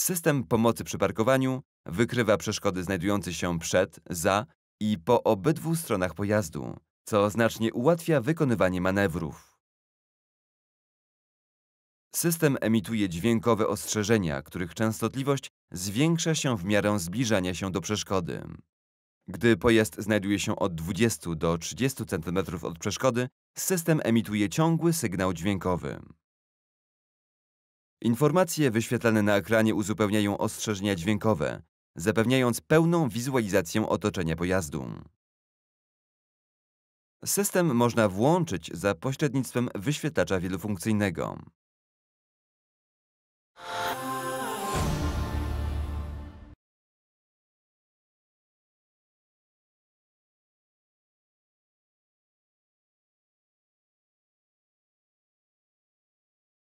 System pomocy przy parkowaniu wykrywa przeszkody znajdujące się przed, za i po obydwu stronach pojazdu, co znacznie ułatwia wykonywanie manewrów. System emituje dźwiękowe ostrzeżenia, których częstotliwość zwiększa się w miarę zbliżania się do przeszkody. Gdy pojazd znajduje się od 20 do 30 cm od przeszkody, system emituje ciągły sygnał dźwiękowy. Informacje wyświetlane na ekranie uzupełniają ostrzeżenia dźwiękowe, zapewniając pełną wizualizację otoczenia pojazdu. System można włączyć za pośrednictwem wyświetlacza wielofunkcyjnego.